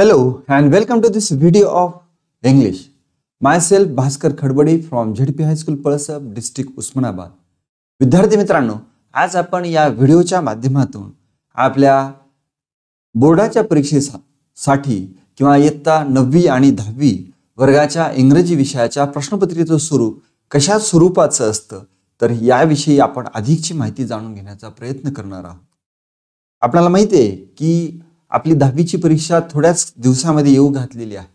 Hello and welcome to this video of English. Myself Bhaskar Khadbade from ZP high school Palsap district Osmanabad विद्यार्थी मित्रांनो आज आपण या व्हिडिओच्या माध्यमातून आपल्या बोर्डाच्या परीक्षेसाठी किंवा इयत्ता नववी आणि दहावी वर्गाच्या इंग्रजी विषयाच्या प्रश्नपत्रिकेचं स्वरूप कशा स्वरूपाचं असतं तर याविषयी आपण अधिकची माहिती जाणून घेण्याचा प्रयत्न करणार आहोत आपल्याला माहिती आहे की आपली दहावीची परीक्षा थोड्याच दिवसामध्ये येऊ घातलेली आहे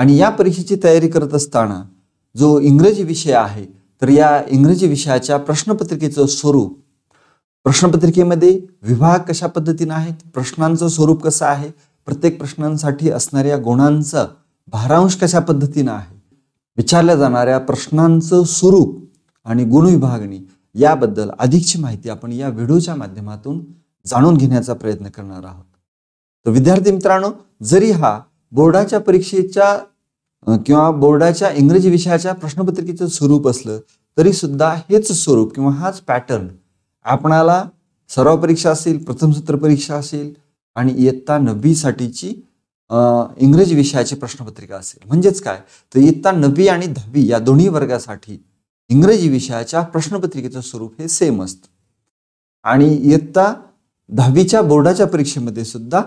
आणि या परीक्षेची तयारी करत असताना जो इंग्रजी विषय आहे तर या इंग्रजी विषयाच्या प्रश्नपत्रिकेचं स्वरूप प्रश्नपत्रिकेमध्ये विभाग कशा पद्धतीनं आहेत प्रश्नांचं स्वरूप कसं आहे प्रत्येक प्रश्नांसाठी असणाऱ्या गुणांचा भारांश कशा पद्धतीनं आहे विचारल्या जाणाऱ्या प्रश्नांचं स्वरूप आणि गुणविभागणी याबद्दल अधिकची माहिती आपण या व्हिडिओच्या माध्यमातून जाणून घेण्याचा प्रयत्न करणार आहोत तर विद्यार्थी मित्रांनो जरी हा बोर्डाच्या परीक्षेच्या किंवा बोर्डाच्या इंग्रजी विषयाच्या प्रश्नपत्रिकेचं स्वरूप असलं तरी सुद्धा हेच स्वरूप किंवा हाच पॅटर्न आपणाला सर्व परीक्षा असेल प्रथम सत्र परीक्षा असेल आणि इयत्ता नववीसाठीची इंग्रजी विषयाची प्रश्नपत्रिका असेल म्हणजेच काय तर इयत्ता नववी आणि दहावी या दोन्ही वर्गासाठी इंग्रजी विषयाच्या प्रश्नपत्रिकेचं स्वरूप हे सेम असतं आणि इयत्ता दहावीच्या बोर्डाच्या परीक्षेमध्ये सुद्धा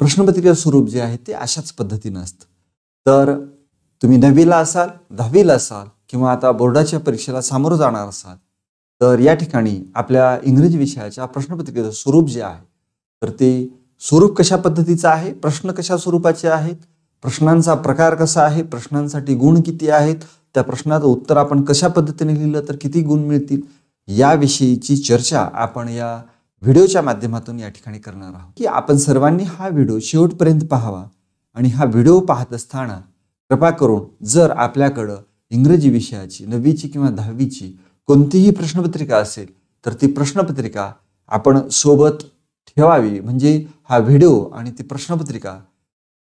प्रश्नपत्रिका स्वरूप जे आहे ते अशाच पद्धतीनं असतं तर तुम्ही नववीला असाल दहावीला असाल किंवा आता बोर्डाच्या परीक्षेला सामोरं जाणार असाल तर या ठिकाणी आपल्या इंग्रजी विषयाच्या प्रश्नपत्रिकेचं स्वरूप जे आहे तर ते स्वरूप कशा पद्धतीचं आहे प्रश्न कशा स्वरूपाचे आहेत प्रश्नांचा प्रकार कसा आहे प्रश्नांसाठी गुण किती आहेत त्या प्रश्नाचं उत्तर आपण कशा पद्धतीने लिहिलं तर किती गुण मिळतील याविषयीची चर्चा आपण या व्हिडिओच्या माध्यमातून या ठिकाणी करणार आहोत की आपण सर्वांनी हा व्हिडिओ शेवटपर्यंत पाहावा आणि हा व्हिडिओ पाहत असताना कृपा करून जर आपल्याकडं इंग्रजी विषयाची नववीची किंवा दहावीची कोणतीही प्रश्नपत्रिका असेल तर ती प्रश्नपत्रिका आपण सोबत ठेवावी म्हणजे हा व्हिडिओ आणि ती प्रश्नपत्रिका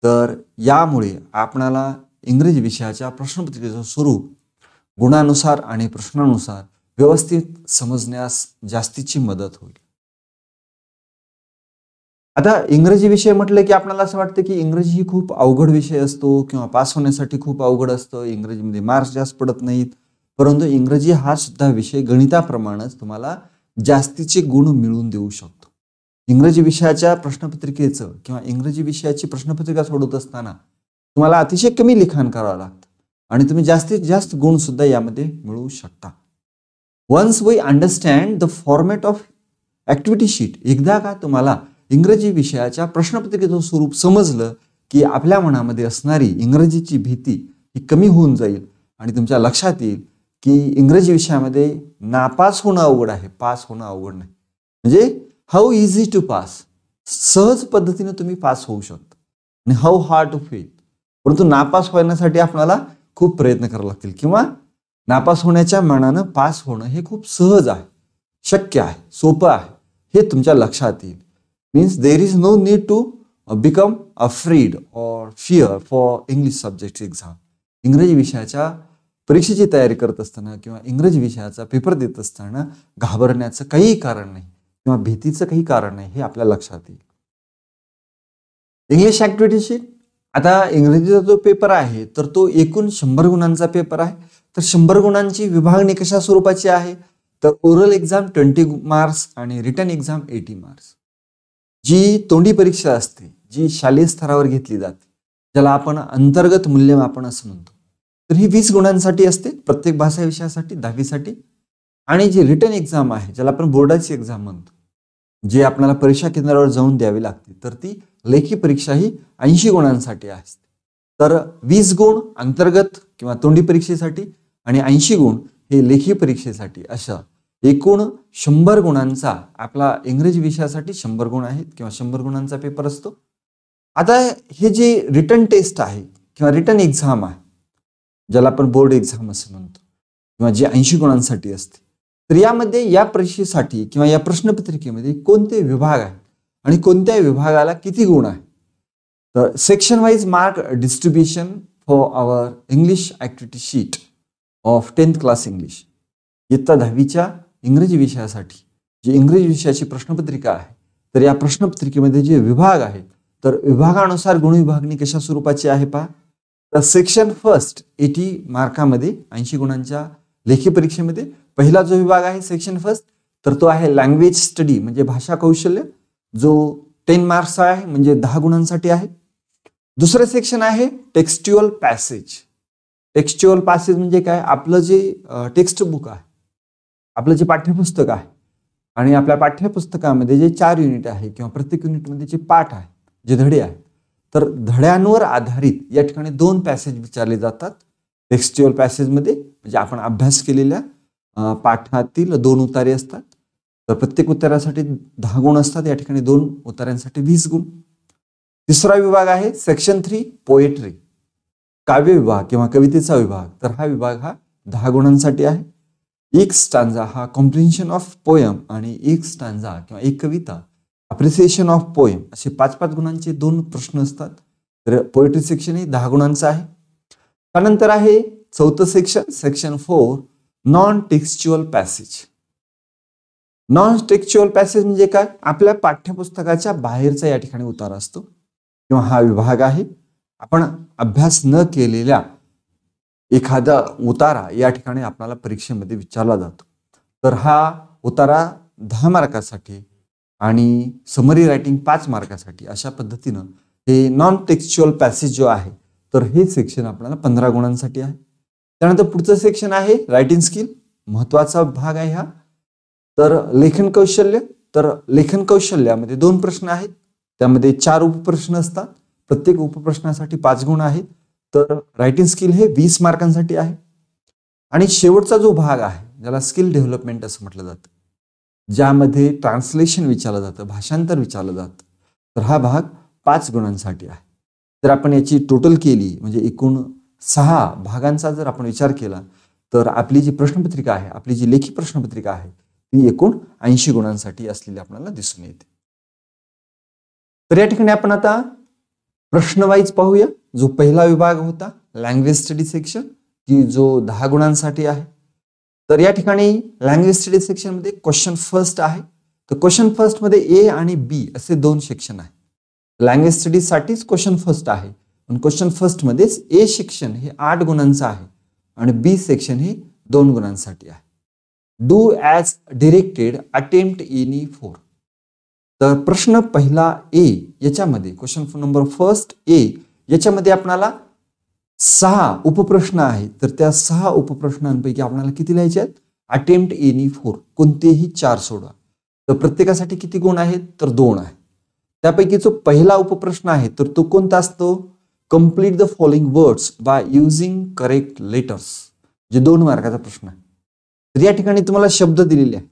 तर यामुळे आपणाला इंग्रजी विषयाच्या प्रश्नपत्रिकेचं स्वरूप गुणानुसार आणि प्रश्नानुसार व्यवस्थित समजण्यास जास्तीची मदत होईल आता इंग्रजी विषय म्हटलं की आपल्याला असं वाटतं की इंग्रजी ही खूप अवघड विषय असतो किंवा पास होण्यासाठी खूप अवघड असतं इंग्रजीमध्ये मार्क्स जास्त पडत नाहीत परंतु इंग्रजी हा सुद्धा विषय गणिताप्रमाणेच तुम्हाला जास्तीचे गुण मिळवून देऊ शकतो इंग्रजी विषयाच्या प्रश्नपत्रिकेचं किंवा इंग्रजी विषयाची प्रश्नपत्रिका सोडवत असताना तुम्हाला अतिशय कमी लिखाण करावं लागतं आणि तुम्ही जास्तीत जास्त गुण सुद्धा यामध्ये मिळवू शकता once we understand the format of activity sheet एकदा का तुम्हाला इंग्रजी विषयाच्या प्रश्नपत्रिकेचं स्वरूप समजलं की आपल्या मनामध्ये असणारी इंग्रजीची भीती ही कमी होऊन जाईल आणि तुमच्या लक्षात येईल की इंग्रजी विषयामध्ये नापास होणं अवघड आहे पास होणं अवघड नाही म्हणजे हाऊ इझी टू पास सहज पद्धतीने तुम्ही पास होऊ शकता आणि हाऊ हार्ड टू फेल परंतु नापास होण्यासाठी आपल्याला खूप प्रयत्न करावे लागतील किंवा नापास होण्याच्या मनानं पास होणं हे खूप सहज आहे शक्य आहे सोपं आहे हे तुमच्या लक्षात येईल means there is no need to uh, become afraid or fear for English subject exam. इंग्रजी विषयाच्या परीक्षेची तयारी करत असताना किंवा इंग्रजी विषयाचा पेपर देत असताना घाबरण्याचं काही कारण नाही किंवा भीतीचं काही कारण नाही हे आपल्या लक्षात येईल इंग्लिश शीट आता इंग्रजीचा जो पेपर आहे तर तो एकूण शंभर गुणांचा पेपर आहे तर शंभर गुणांची विभागणी कशा स्वरूपाची आहे तर ओरल एक्झाम ट्वेंटी मार्क्स आणि रिटर्न एक्झाम एटी मार्क्स जी तोंडी परीक्षा असते जी शालेय स्तरावर घेतली जाते ज्याला आपण अंतर्गत मूल्यमापन असं म्हणतो तर ही वीस गुणांसाठी असते प्रत्येक भाषा विषयासाठी दहावीसाठी आणि जी रिटर्न एक्झाम आहे ज्याला आपण बोर्डाची एक्झाम म्हणतो जे आपल्याला परीक्षा केंद्रावर जाऊन द्यावी लागते तर ती लेखी परीक्षा ही ऐंशी गुणांसाठी असते तर वीस गुण अंतर्गत किंवा तोंडी परीक्षेसाठी आणि ऐंशी गुण हे लेखी परीक्षेसाठी अशा एकूण शंभर गुणांचा आपला इंग्रजी विषयासाठी शंभर गुण आहेत किंवा शंभर गुणांचा पेपर असतो आता हे जे रिटर्न टेस्ट आहे किंवा रिटर्न एक्झाम आहे ज्याला आपण बोर्ड एक्झाम असं म्हणतो किंवा जे ऐंशी गुणांसाठी असते तर यामध्ये या परीक्षेसाठी किंवा या प्रश्नपत्रिकेमध्ये कोणते विभाग आहेत आणि कोणत्या विभागाला किती गुण आहे तर section wise mark distribution for our English activity sheet of tenth class English इयत्ता दहावीच्या इंग्रजी विषयासाठी जे इंग्रजी विषयाची प्रश्नपत्रिका आहे तर या प्रश्नपत्रिकेमध्ये जे विभाग आहेत तर विभागानुसार गुणविभागणी कशा स्वरूपाची आहे पहा तर सेक्शन फर्स्ट एटी मार्कामध्ये ऐंशी गुणांच्या लेखी परीक्षेमध्ये पहिला जो विभाग आहे सेक्शन फर्स्ट तर तो आहे लँग्वेज स्टडी म्हणजे भाषा कौशल्य जो टेन मार्क्स आहे म्हणजे दहा गुणांसाठी आहे दुसरं सेक्शन आहे टेक्स्ट्युअल पॅसेज टेक्स्ट्युअल पॅसेज म्हणजे काय आपलं जे टेक्स्ट बुक आहे आपलं जे पाठ्यपुस्तक आहे आणि आपल्या पाठ्यपुस्तकामध्ये जे चार युनिट आहे किंवा प्रत्येक युनिटमध्ये जे पाठ आहे जे धडे आहे तर धड्यांवर आधारित या ठिकाणी दोन पॅसेज विचारले जातात टेक्स्ट्युअल पॅसेजमध्ये म्हणजे आपण अभ्यास केलेल्या पाठातील दोन उतारे असतात तर प्रत्येक उतार्यासाठी दहा गुण असतात या ठिकाणी दोन उतार्यांसाठी वीस गुण तिसरा विभाग आहे सेक्शन थ्री पोएट्री काव्य विभाग किंवा कवितेचा विभाग तर हा विभाग हा दहा गुणांसाठी आहे एक स्टांजा हा कॉम्प्रिन्शन ऑफ पोयम आणि एक स्टांजा किंवा एक कविता अप्रिसिएशन ऑफ पोयम असे पाच पाच गुणांचे दोन प्रश्न असतात तर पोएट्री सेक्शन हे दहा गुणांचं आहे त्यानंतर आहे चौथं section section four non textual passage non textual passage म्हणजे काय आपल्या पाठ्यपुस्तकाच्या बाहेरचा या ठिकाणी उतारा असतो किंवा हा विभाग आहे आपण अभ्यास न केलेल्या एखादा उतारा या ठिकाणी आपल्याला परीक्षेमध्ये विचारला जातो तर हा उतारा दहा मार्कासाठी आणि समरी रायटिंग पाच मार्कासाठी अशा पद्धतीनं हे नॉन टेक्स्च्युअल पॅसेज जो आहे तर हे सेक्शन आपल्याला पंधरा गुणांसाठी आहे त्यानंतर पुढचं सेक्शन आहे रायटिंग स्किल महत्त्वाचा भाग आहे हा तर लेखन कौशल्य तर लेखन कौशल्यामध्ये दोन प्रश्न आहेत त्यामध्ये चार उपप्रश्न असतात प्रत्येक उपप्रश्नासाठी पाच गुण आहेत तर रायटिंग स्किल हे वीस मार्कांसाठी आहे आणि शेवटचा जो भाग आहे ज्याला स्किल डेव्हलपमेंट असं म्हटलं जातं ज्यामध्ये ट्रान्सलेशन विचारलं जातं भाषांतर विचारलं जातं तर हा भाग पाच गुणांसाठी आहे जर आपण याची टोटल केली म्हणजे एकूण सहा भागांचा जर आपण विचार केला तर आपली जी प्रश्नपत्रिका आहे आपली जी लेखी प्रश्नपत्रिका आहे ती एकूण ऐंशी गुणांसाठी असलेली आपल्याला दिसून येते तर या ठिकाणी आपण आता प्रश्नवाईज पाहूया जो पहिला विभाग होता लँग्वेज स्टडी सेक्शन की जो दहा गुणांसाठी आहे तर या ठिकाणी लँग्वेज स्टडी सेक्शनमध्ये क्वेश्चन फर्स्ट आहे तर क्वेश्चन फर्स्टमध्ये ए आणि बी असे दोन सेक्शन आहे लँग्वेज स्टडीसाठीच क्वेश्चन फर्स्ट आहे पण क्वेश्चन फर्स्टमध्येच ए सेक्शन हे आठ गुणांचं आहे आणि बी सेक्शन हे दोन गुणांसाठी आहे do as directed attempt any four तर प्रश्न पहिला ए याच्यामध्ये क्वेश्चन नंबर फर्स्ट ए याच्यामध्ये आपणाला सहा उपप्रश्न आहेत तर त्या सहा उपप्रश्नांपैकी आपल्याला किती लिहायचे आहेत अटेम्प्ट एनी फोर कोणतेही चार सोडा तर प्रत्येकासाठी किती गुण आहेत तर दोन आहे त्यापैकी जो पहिला उपप्रश्न आहे तर तो कोणता असतो complete the following words by using correct letters जे दोन मार्गाचा प्रश्न आहे तर या ठिकाणी तुम्हाला शब्द दिलेले आहेत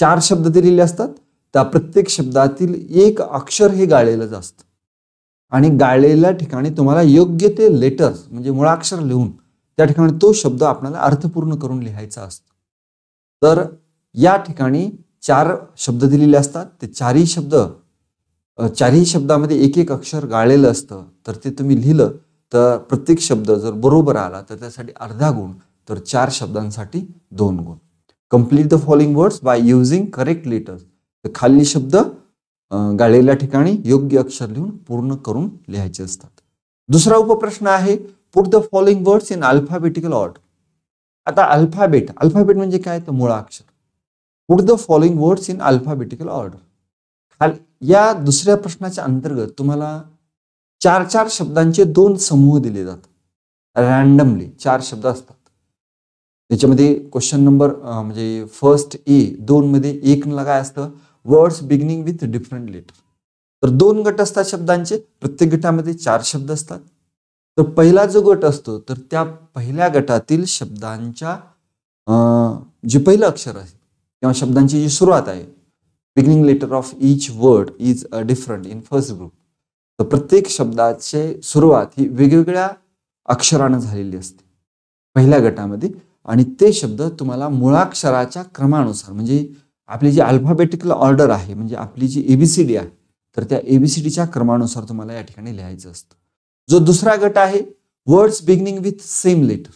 चार शब्द दिलेले असतात त्या प्रत्येक शब्दातील एक अक्षर हे गाळलेलंच असतं आणि गाळलेल्या ठिकाणी तुम्हाला योग्य ते लेटर्स म्हणजे मुळाक्षर लिहून त्या ठिकाणी तो शब्द आपल्याला अर्थपूर्ण करून लिहायचा असतो तर या ठिकाणी चार शब्द दिलेले असतात ते चारही शब्द चारही शब्दामध्ये एक एक अक्षर गाळलेलं असतं तर ते तुम्ही लिहिलं तर प्रत्येक शब्द जर बरोबर आला तर त्यासाठी अर्धा गुण तर चार शब्दांसाठी दोन गुण complete the following words by using correct letters तर खाली शब्द गाळलेल्या ठिकाणी योग्य अक्षर लिहून पूर्ण करून लिहायचे असतात दुसरा उपप्रश्न आहे put the following words in alphabetical order आता अल्फाबेट अल्फाबेट म्हणजे काय तर अक्षर put the following words in alphabetical order या दुसऱ्या प्रश्नाच्या अंतर्गत तुम्हाला चार चार शब्दांचे दोन समूह दिले जातात रॅन्डमली चार शब्द असतात त्याच्यामध्ये क्वेश्चन नंबर म्हणजे फर्स्ट ए e, दोन मध्ये एकला काय असतं words beginning with different letter तर दोन गट असतात शब्दांचे प्रत्येक गटामध्ये चार शब्द असतात तर पहिला जो गट असतो तर त्या पहिल्या गटातील शब्दांच्या जे पहिलं अक्षर आहे किंवा शब्दांची जी सुरुवात आहे beginning letter of each word is a different in first group तर प्रत्येक शब्दाचे सुरुवात ही वेगवेगळ्या अक्षरानं झालेली असते पहिल्या गटामध्ये आणि ते शब्द तुम्हाला मुळाक्षराच्या क्रमानुसार म्हणजे आपली जी अल्फाबेटिकल ऑर्डर आहे म्हणजे आपली जी एबीसीडी आहे तर त्या एबीसीडीच्या क्रमानुसार तुम्हाला या ठिकाणी लिहायचं असतं जो दुसरा गट आहे words beginning with same letter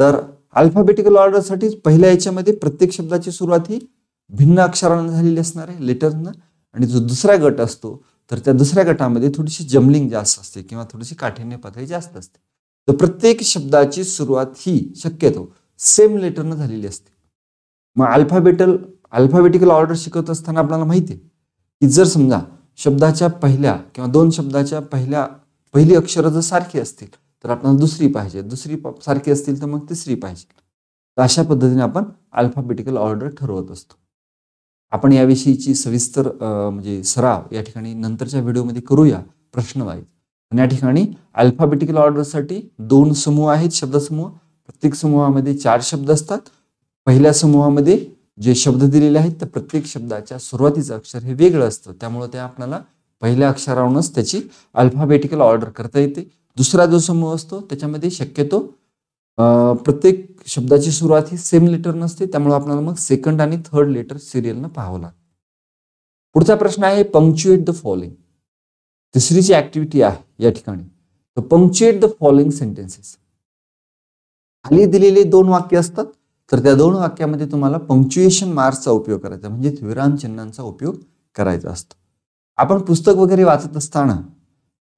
तर अल्फाबेटिकल ऑर्डरसाठी पहिल्या याच्यामध्ये प्रत्येक शब्दाची सुरुवात ही भिन्न अक्षरानं झालेली असणार आहे लेटरनं आणि जो दुसरा गट असतो तर त्या दुसऱ्या गटामध्ये थोडीशी जमलिंग जास्त असते किंवा थोडीशी काठिण्य पातळी जास्त असते तर प्रत्येक शब्दाची सुरुवात ही शक्यतो सेम लेटरनं झालेली असते मग अल्फाबेटल अल्फाबेटिकल ऑर्डर शिकत असताना आपल्याला माहिती आहे की जर समजा शब्दाच्या पहिल्या किंवा दोन शब्दाच्या पहिल्या पहिली अक्षरं जर सारखी असतील तर आपल्याला दुसरी पाहिजे दुसरी सारखी असतील तर मग तिसरी पाहिजे तर अशा पद्धतीने आपण अल्फाबेटिकल ऑर्डर ठरवत असतो आपण याविषयीची सविस्तर म्हणजे सराव या ठिकाणी नंतरच्या व्हिडिओमध्ये करूया प्रश्नवाईज आणि या ठिकाणी अल्फाबेटिकल ऑर्डरसाठी दोन समूह आहेत शब्दसमूह प्रत्येक समूहामध्ये चार शब्द असतात पहिल्या समूहामध्ये जे शब्द दिलेले आहेत तर प्रत्येक शब्दाच्या सुरुवातीचं अक्षर हे वेगळं असतं त्यामुळं ते आपल्याला पहिल्या अक्षरावरूनच त्याची अल्फाबेटिकल ऑर्डर करता येते दुसरा जो समूह असतो त्याच्यामध्ये शक्यतो प्रत्येक शब्दाची सुरुवात ही सेम लेटर नसते त्यामुळे आपल्याला मग सेकंड आणि थर्ड लेटर सिरियलनं पाहावं लागतं पुढचा प्रश्न आहे पंक्च्युएट द फॉलोइंग तिसरी जी ऍक्टिव्हिटी आहे या ठिकाणी तर पंक्च्युएट द फॉलोइंग सेंटेन्सेस खाली दिलेले दोन वाक्य असतात तर त्या दोन वाक्यामध्ये तुम्हाला पंक्च्युएशन मार्क्सचा उपयोग करायचा म्हणजे विराम चिन्हांचा उपयोग करायचा असतो आपण पुस्तक वगैरे वाचत असताना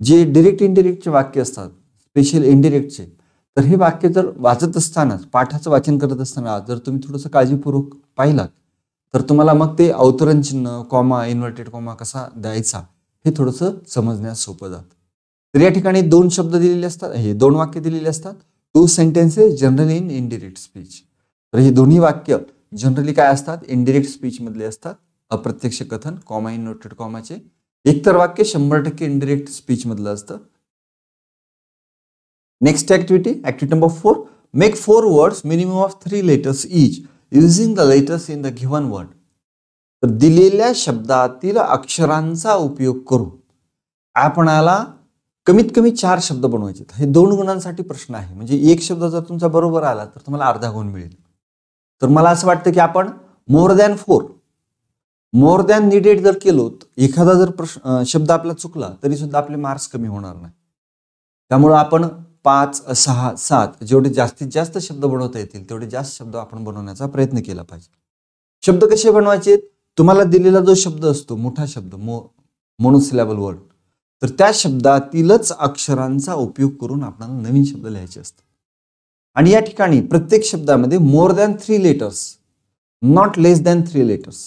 जे डिरेक्ट इनडिरेक्टचे वाक्य असतात स्पेशल इनडिरेक्टचे तर हे वाक्य जर वाचत असतानाच पाठाचं वाचन करत असताना जर तुम्ही थोडंसं काळजीपूर्वक पाहिलात तर तुम्हाला मग ते अवतरण चिन्ह कॉमा इन्व्हर्टेड कॉमा कसा द्यायचा हे थोडंसं समजण्यास सोपं जातं तर या ठिकाणी दोन शब्द दिलेले असतात हे दोन वाक्य दिलेले असतात two sentences general in indirect speech तर हे दोन्ही वाक्य जनरली काय असतात इनडिरेक्ट स्पीचमधले असतात अप्रत्यक्ष कथन कॉमा इन नोटेड कॉमाचे एकतर वाक्य शंभर टक्के इनडिरेक्ट स्पीचमधलं असतं next activity activity number four make four words minimum of three letters each using the letters in the given word तर दिलेल्या शब्दातील अक्षरांचा उपयोग करून आपणाला कमीत कमी चार शब्द बनवायचे हे दोन गुणांसाठी प्रश्न आहे म्हणजे एक शब्द जर तुमचा बरोबर आला तर तुम्हाला अर्धा गुण मिळेल तर मला असं वाटतं की आपण more than four more than needed जर केलो एखादा जर प्रश्न शब्द आपला चुकला तरी सुद्धा आपले मार्क्स कमी होणार नाही त्यामुळं आपण पाच सहा सात जेवढे जास्तीत जास्त शब्द बनवता येतील तेवढे जास्त शब्द आपण बनवण्याचा प्रयत्न केला पाहिजे शब्द कसे बनवायचे तुम्हाला दिलेला जो शब्द असतो मोठा शब्द मो मोनोसिलॅबल वर्ड तर त्या शब्दातीलच अक्षरांचा उपयोग करून आपल्याला नवीन शब्द लिहायचे असतात आणि या ठिकाणी प्रत्येक शब्दामध्ये more than three letters not less than three letters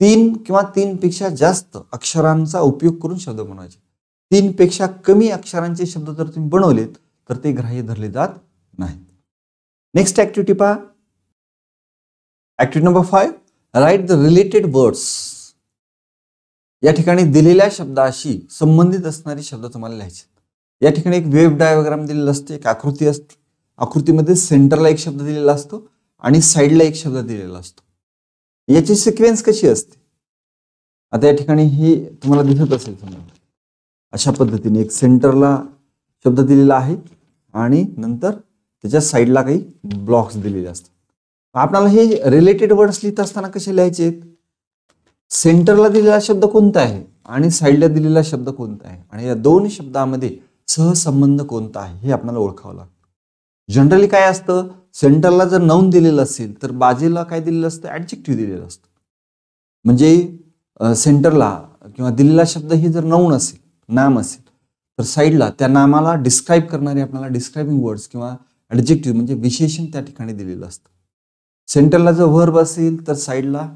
तीन किंवा तीनपेक्षा जास्त अक्षरांचा उपयोग करून शब्द बनवायचे तीनपेक्षा कमी अक्षरांचे शब्द जर तुम्ही बनवलेत तर ते ग्राह्य धरले जात नाहीत नेक्स्ट ऍक्टिव्हिटी पहा activity number five write the related words या ठिकाणी दिलेल्या शब्दाशी संबंधित असणारे शब्द तुम्हाला लिहायचे या ठिकाणी एक वेब डायग्राम दिलेलं असते एक आकृती असते आकृतीमध्ये सेंटरला एक शब्द दिलेला असतो आणि साईडला एक शब्द दिलेला असतो याची सिक्वेन्स कशी असते आता या ठिकाणी ही तुम्हाला दिसत असेल समजा अशा पद्धतीने एक सेंटरला शब्द दिलेला आहे आणि नंतर त्याच्या साईडला काही ब्लॉक्स दिलेले असतात आपल्याला हे रिलेटेड वर्ड्स लिहित असताना कसे लिहायचे आहेत सेंटरला दिलेला शब्द कोणता आहे आणि साईडला दिलेला शब्द कोणता आहे आणि या दोन शब्दामध्ये सहसंबंध कोणता आहे हे आपल्याला ओळखावं लागतं जनरली काय असतं सेंटरला जर नाऊन दिलेलं असेल तर बाजीला काय दिलेलं असतं ॲडजेक्टिव्ह दिलेलं असतं म्हणजे सेंटरला किंवा दिलेला शब्द हे जर नाऊन असेल नाम असेल तर साईडला त्या नामाला डिस्क्राईब करणारे आपल्याला डिस्क्राईबिंग वर्ड्स किंवा ॲडजेक्टिव्ह म्हणजे विशेषण त्या ठिकाणी दिलेलं असतं सेंटरला जर व्हर्ब असेल तर साईडला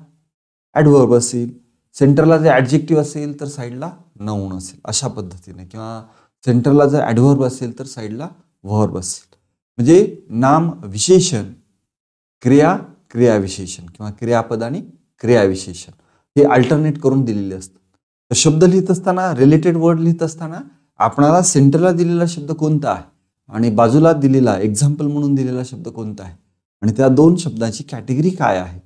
ॲडव्हर्ब असेल सेंटरला जर ॲडजेक्टिव्ह असेल तर साईडला नाऊन असेल अशा पद्धतीने किंवा सेंटरला जर ॲडव्हर्ब असेल तर साईडला व्हर्ब असेल म्हणजे नाम विशेषण क्रिया क्रियाविशेषण किंवा क्रियापद आणि क्रियाविशेषण हे अल्टरनेट करून दिलेले असतात तर शब्द लिहित असताना रिलेटेड वर्ड लिहित असताना आपणाला सेंटरला दिलेला शब्द कोणता आहे आणि बाजूला दिलेला एक्झाम्पल म्हणून दिलेला शब्द कोणता आहे आणि त्या दोन शब्दांची कॅटेगरी काय आहे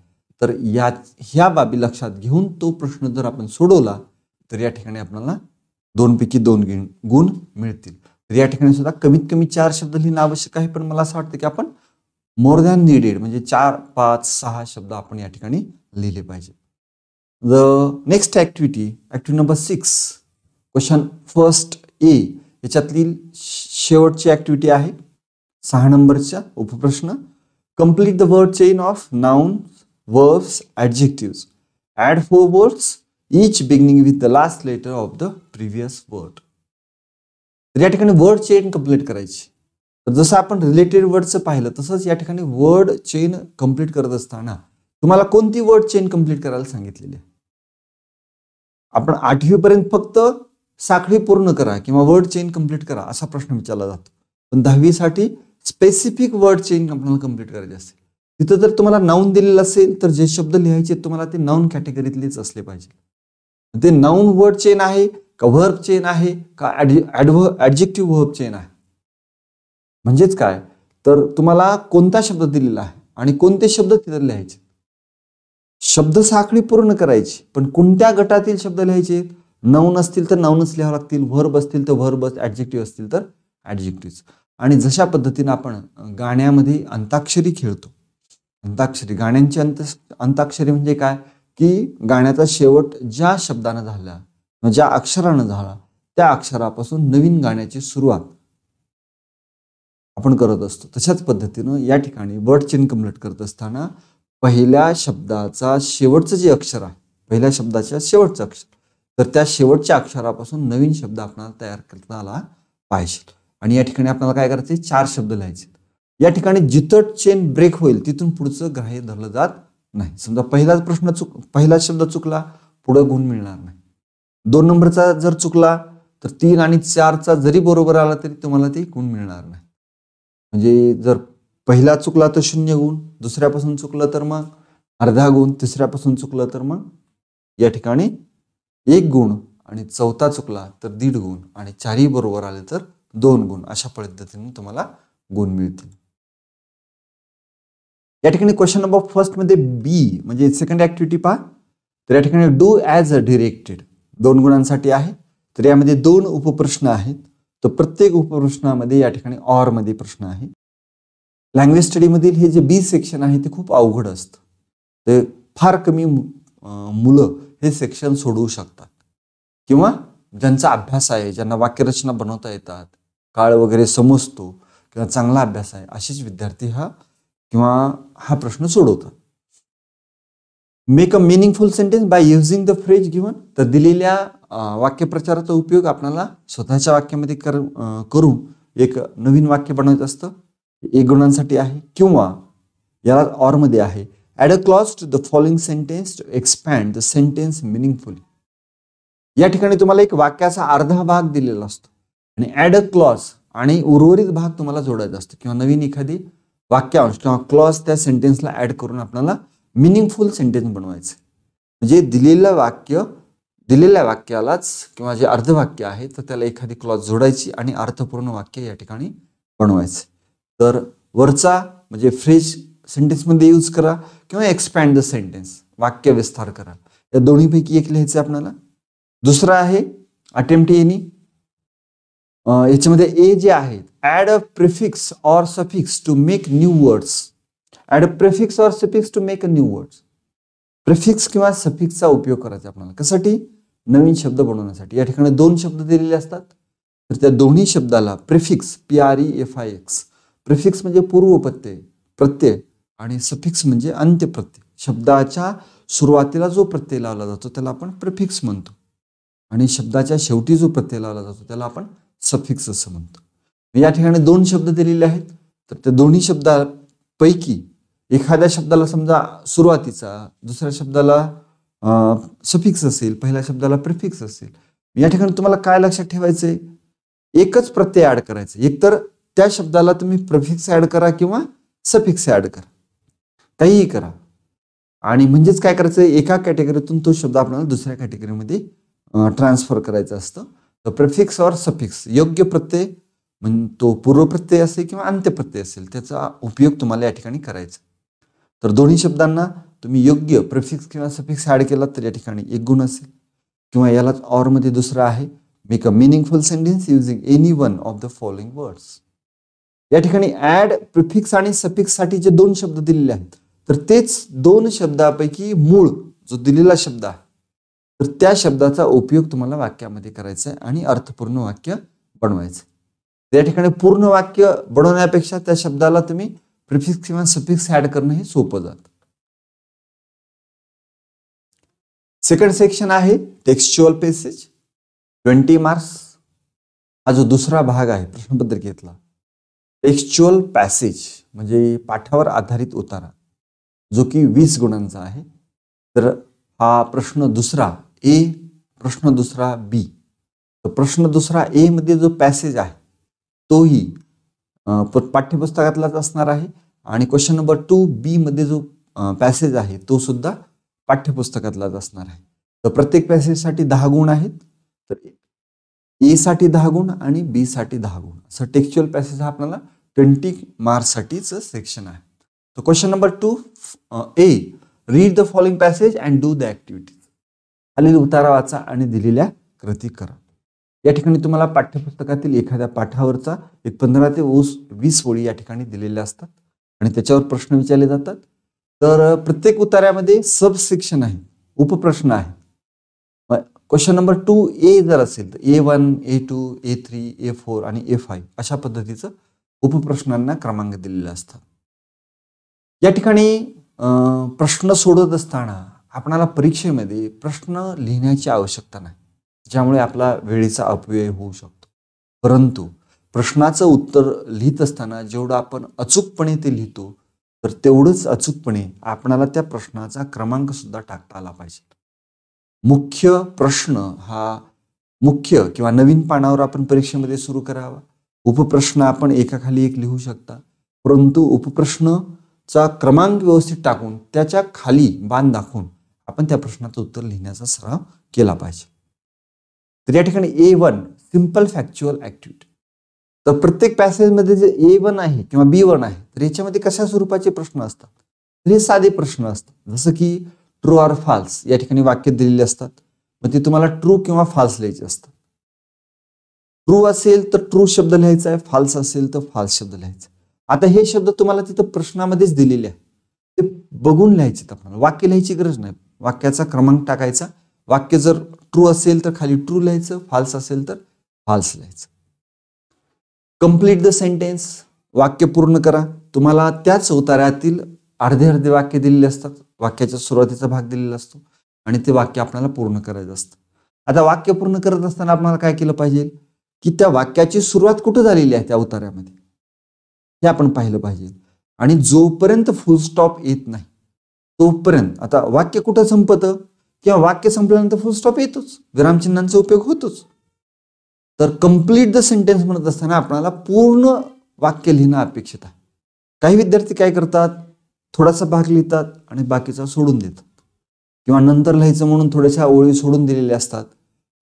तर या ह्या बाबी लक्षात घेऊन तो प्रश्न जर आपण सोडवला तर या ठिकाणी आपल्याला दोनपैकी दोन गुण मिळतील तर या ठिकाणी सुद्धा कमीत कमी चार शब्द लिहिणं आवश्यक आहे पण मला असं वाटतं की आपण मोर दॅन नीडेड म्हणजे चार पाच सहा शब्द आपण या ठिकाणी लिहिले पाहिजे the next activity activity number six question first A याच्यातील शेवटची ॲक्टिव्हिटी आहे सहा नंबरचा उपप्रश्न complete the word chain of noun verbs adjectives add four words each beginning with the last letter of the previous word तर या ठिकाणी word chain complete करायची तर जसं आपण रिलेटेड वर्डचं पाहिलं तसंच या ठिकाणी वर्ड चेन कम्प्लीट करत असताना तुम्हाला कोणती वर्ड चेन कम्प्लीट करायला सांगितलेली आहे आपण आठवीपर्यंत फक्त साखळी पूर्ण करा किंवा वर्ड चेन कम्प्लीट करा असा प्रश्न विचारला जातो पण दहावीसाठी स्पेसिफिक वर्ड चेन आपल्याला कम्प्लीट करायची असते तिथं जर तुम्हाला नाऊन दिलेलं असेल तर जे शब्द लिहायचे तुम्हाला ते नाऊन कॅटेगरीतलेच असले पाहिजे ते नाऊन वर्ड चेन आहे का वर्ब चेन आहे का ad adv adjective verb chain आहे म्हणजेच काय तर तुम्हाला कोणता शब्द दिलेला आहे आणि कोणते शब्द तिथे लिहायचे शब्द साखळी पूर्ण करायची पण कोणत्या गटातील शब्द लिहायचे नऊन असतील तर नवनच लिहावं लागतील व्हर्ब असतील तर बस ॲडजेक्टिव्ह असतील तर ॲडजेक्टिव्ह आणि जशा पद्धतीनं आपण गाण्यामध्ये अंताक्षरी खेळतो अंताक्षरी गाण्यांची अंत अंताक्षरी म्हणजे काय की गाण्याचा शेवट ज्या शब्दानं झाला ज्या अक्षरानं झाला त्या अक्षरापासून नवीन गाण्याची सुरुवात आपण करत असतो तशाच पद्धतीनं या ठिकाणी वर्ड चेन कम्प्लीट करत असताना पहिल्या शब्दाचा शेवटचं जे अक्षर आहे पहिल्या शब्दाच्या शेवटचं अक्षर तर त्या शेवटच्या अक्षरापासून नवीन शब्द आपणाला तयार करता आला पाहिजे आणि या ठिकाणी आपल्याला काय करायचे चार शब्द लिहायचे या ठिकाणी जिथं चेन ब्रेक होईल तिथून पुढचं ग्राह्य धरलं जात नाही समजा पहिलाच प्रश्न चुक पहिला शब्द चुकला पुढं गुण मिळणार नाही दोन नंबरचा जर चुकला तर तीन आणि चारचा जरी बरोबर आला तरी तुम्हाला ते गुण मिळणार नाही म्हणजे जर पहिला चुकला तर शून्य गुण दुसऱ्यापासून चुकलं तर मग अर्धा गुण तिसऱ्यापासून चुकलं तर मग या ठिकाणी एक गुण आणि चौथा चुकला तर दीड गुण आणि चारही बरोबर आले तर दोन गुण अशा पद्धतीने तुम्हाला गुण मिळतील या ठिकाणी क्वेश्चन नंबर फर्स्ट मध्ये बी म्हणजे सेकंड ऍक्टिव्हिटी पहा तर या ठिकाणी डू ॲज अ डिरेक्टेड दोन गुणांसाठी आहे तर यामध्ये दोन उपप्रश्न आहेत तर प्रत्येक उपप्रश्नामध्ये या ठिकाणी ऑरमध्ये प्रश्न आहे लँग्वेज स्टडीमधील हे जे बी सेक्शन आहे ते खूप अवघड असतं ते फार कमी मुलं हे सेक्शन सोडवू शकतात किंवा ज्यांचा अभ्यास आहे ज्यांना वाक्यरचना बनवता येतात काळ वगैरे समजतो किंवा चांगला अभ्यास आहे असेच विद्यार्थी हा किंवा हा प्रश्न सोडवतात make a meaningful sentence by using the phrase given तर दिलेल्या वाक्यप्रचाराचा उपयोग आपल्याला स्वतःच्या वाक्यामध्ये कर करून एक नवीन वाक्य बनवायचं असतं एक गुणांसाठी आहे किंवा याला ऑरमध्ये आहे add a clause to the following sentence to expand the sentence meaningfully या ठिकाणी तुम्हाला एक वाक्याचा अर्धा भाग दिलेला असतो आणि ॲड अ क्लॉज आणि उर्वरित भाग तुम्हाला जोडायचा असतो किंवा नवीन एखादी वाक्यांश किंवा क्लॉज त्या सेंटेन्सला ॲड करून आपल्याला मिनिंगफुल सेंटेन्स बनवायचे म्हणजे दिलेलं वाक्य दिलेल्या वाक्यालाच किंवा जे अर्धवाक्य आहे तर त्याला एखादी क्लॉज जोडायची आणि अर्थपूर्ण वाक्य या ठिकाणी बनवायचं तर वरचा म्हणजे फ्रेज सेंटेन्समध्ये यूज करा किंवा एक्सपॅन्ड द सेंटेन्स वाक्य विस्तार करा या दोन्हीपैकी एक लिहायचं आपल्याला दुसरं आहे अटेम्प्ट एनी याच्यामध्ये ए जे आहेत add a prefix or suffix to make new words add a prefix or suffix to make a new words prefix किंवा सफिक्सचा उपयोग करायचा आपल्याला कशासाठी नवीन शब्द बनवण्यासाठी या ठिकाणी दोन शब्द दिलेले असतात तर त्या दोन्ही शब्दाला prefix P R E F I X prefix म्हणजे पूर्व प्रत्यय प्रत्यय आणि सफिक्स म्हणजे अंत्य प्रत्यय शब्दाच्या सुरुवातीला जो प्रत्यय लावला जातो त्याला आपण प्रिफिक्स म्हणतो आणि शब्दाच्या शेवटी जो प्रत्यय लावला जातो त्याला आपण सफिक्स असं म्हणतो या ठिकाणी दोन शब्द दिलेले आहेत तर त्या दोन्ही शब्दापैकी एखाद्या शब्दाला समजा सुरुवातीचा दुसऱ्या शब्दाला सफिक्स असेल पहिल्या शब्दाला प्रिफिक्स असेल या ठिकाणी तुम्हाला काय लक्षात ठेवायचं आहे एकच प्रत्यय ॲड करायचं एकतर त्या शब्दाला तुम्ही प्रफिक्स ॲड करा किंवा सफिक्स ॲड करा काहीही करा आणि म्हणजेच काय करायचं एका कॅटेगरीतून तो शब्द आपल्याला दुसऱ्या कॅटेगरीमध्ये ट्रान्सफर करायचा असतं तर प्रिफिक्स और सफिक्स योग्य प्रत्यय म्हणजे तो पूर्वप्रत्यय असेल किंवा अंत्यप्रत्यय असेल त्याचा उपयोग तुम्हाला या ठिकाणी करायचा तर दोन्ही शब्दांना तुम्ही योग्य प्रिफिक्स किंवा सफिक्स ॲड केला तर या ठिकाणी एक गुण असेल किंवा यालाच ऑरमध्ये दुसरा आहे make a meaningful sentence using any one of the following words या ठिकाणी ॲड प्रिफिक्स आणि सफिक्ससाठी जे दोन शब्द दिलेले आहेत तर तेच दोन शब्दापैकी मूळ जो दिलेला शब्द आहे तर त्या शब्दाचा उपयोग तुम्हाला वाक्यामध्ये करायचा आहे आणि अर्थपूर्ण वाक्य बनवायचं या ठिकाणी पूर्ण वाक्य बनवण्यापेक्षा त्या शब्दाला तुम्ही प्रिफिक्स किंवा सफिक्स ॲड करणं हे सोपं जात सेकंड सेक्शन आहे टेक्स्च्युअल पेसेज ट्वेंटी मार्क्स हा जो दुसरा भाग आहे घेतला टेक्स्च्युअल पॅसेज म्हणजे पाठावर आधारित उतारा जो की वीस गुणांचा आहे तर हा प्रश्न दुसरा ए प्रश्न दुसरा बी तर प्रश्न दुसरा एमध्ये जो पॅसेज आहे तोही पाठ्यपुस्तकातलाच असणार आहे आणि क्वेश्चन नंबर टू मध्ये जो पॅसेज आहे तो सुद्धा पाठ्यपुस्तकातलाच असणार आहे तर प्रत्येक पॅसेजसाठी दहा गुण आहेत तर एसाठी दहा गुण आणि बीसाठी दहा गुण असं टेक्स्च्युअल पॅसेज हा आपल्याला ट्वेंटी मार्कसाठीचं सेक्शन आहे तर question number two A read the following passage and do the activities खालील वाचा आणि दिलेल्या कृती करा या ठिकाणी तुम्हाला पाठ्यपुस्तकातील एखाद्या पाठावरचा एक पंधरा ते ऊस वीस ओळी या ठिकाणी दिलेल्या असतात आणि त्याच्यावर प्रश्न विचारले जातात तर प्रत्येक उतार्यामध्ये सब सेक्शन आहे उपप्रश्न आहे क्वेश्चन नंबर टू ए जर असेल तर A one A two A three A four आणि ए फाईव्ह अशा पद्धतीचं उपप्रश्नांना क्रमांक दिलेला असतात या ठिकाणी प्रश्न सोडत असताना आपणाला परीक्षेमध्ये प्रश्न लिहिण्याची आवश्यकता नाही ज्यामुळे आपला वेळेचा अपव्यय होऊ शकतो परंतु प्रश्नाचं उत्तर लिहित असताना जेवढं आपण अचूकपणे ते लिहितो तर तेवढंच अचूकपणे आपणाला त्या प्रश्नाचा क्रमांकसुद्धा टाकता आला पाहिजे मुख्य प्रश्न हा मुख्य किंवा नवीन पानावर आपण परीक्षेमध्ये सुरू करावा उपप्रश्न आपण एकाखाली एक लिहू शकता परंतु उपप्रश्नचा क्रमांक व्यवस्थित टाकून त्याच्या खाली बांध दाखवून आपण त्या प्रश्नाचं उत्तर लिहिण्याचा सराव केला पाहिजे तर या ठिकाणी A one simple factual activity तर प्रत्येक पॅसेजमध्ये जे ए वन आहे किंवा बी वन आहे तर याच्यामध्ये कशा स्वरूपाचे प्रश्न असतात तर हे साधे प्रश्न असतात जसं की ट्रू ऑर फाल्स या ठिकाणी वाक्य दिलेले असतात मग ते तुम्हाला ट्रू किंवा फाल्स लिहायचे असतात ट्रू असेल तर ट्रू शब्द लिहायचा आहे फाल्स असेल तर फाल्स शब्द लिहायचा आता हे शब्द तुम्हाला तिथं प्रश्नामध्येच दिलेले आहे ते बघून लिहायचे आपल्याला वाक्य लिहायची गरज नाही वाक्याचा क्रमांक टाकायचा वाक्य जर ट्रू असेल तर खाली ट्रू लिहायचं फाल्स असेल तर फाल्स लिहायचं कम्प्लीट द सेंटेन्स वाक्य पूर्ण करा तुम्हाला त्याच उतार्यातील अर्धे अर्धे वाक्य दिलेले असतात वाक्याच्या सुरुवातीचा भाग दिलेला असतो आणि ते वाक्य आपल्याला पूर्ण करायचं असतं आता वाक्य पूर्ण करत असताना आपल्याला काय केलं पाहिजे की त्या वाक्याची सुरुवात कुठं झालेली आहे त्या उतार्यामध्ये हे आपण पाहिलं पाहिजे आणि जोपर्यंत फुल स्टॉप येत नाही तोपर्यंत आता वाक्य कुठं संपतं किंवा वाक्य संपल्यानंतर फुलस्टॉप येतोच विरामचिन्हांचा उपयोग होतोच तर कम्प्लीट द सेंटेन्स म्हणत असताना आपणाला पूर्ण वाक्य लिहिणं अपेक्षित आहे काही विद्यार्थी काय करतात थोडासा भाग लिहितात आणि बाकीचा सोडून देतात किंवा नंतर लिहायचं म्हणून थोड्याशा ओळी सोडून दिलेल्या असतात